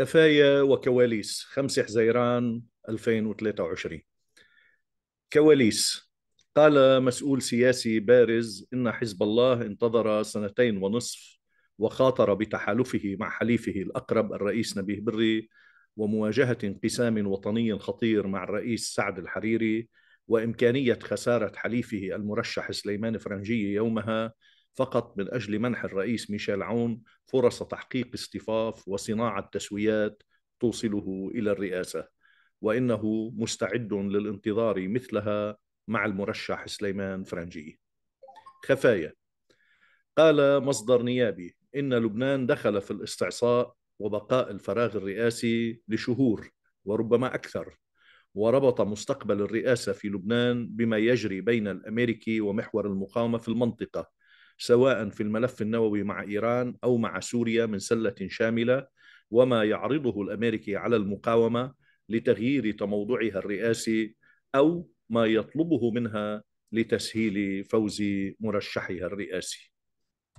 خفايا وكواليس 5 حزيران 2023 كواليس قال مسؤول سياسي بارز ان حزب الله انتظر سنتين ونصف وخاطر بتحالفه مع حليفه الاقرب الرئيس نبيه بري ومواجهه انقسام وطني خطير مع الرئيس سعد الحريري وامكانيه خساره حليفه المرشح سليمان فرنجي يومها فقط من أجل منح الرئيس ميشيل عون فرص تحقيق اصطفاف وصناعة تسويات توصله إلى الرئاسة وإنه مستعد للانتظار مثلها مع المرشح سليمان فرنجي خفايا قال مصدر نيابي إن لبنان دخل في الاستعصاء وبقاء الفراغ الرئاسي لشهور وربما أكثر وربط مستقبل الرئاسة في لبنان بما يجري بين الأمريكي ومحور المقاومة في المنطقة سواء في الملف النووي مع ايران او مع سوريا من سله شامله وما يعرضه الامريكي على المقاومه لتغيير تموضعها الرئاسي او ما يطلبه منها لتسهيل فوز مرشحها الرئاسي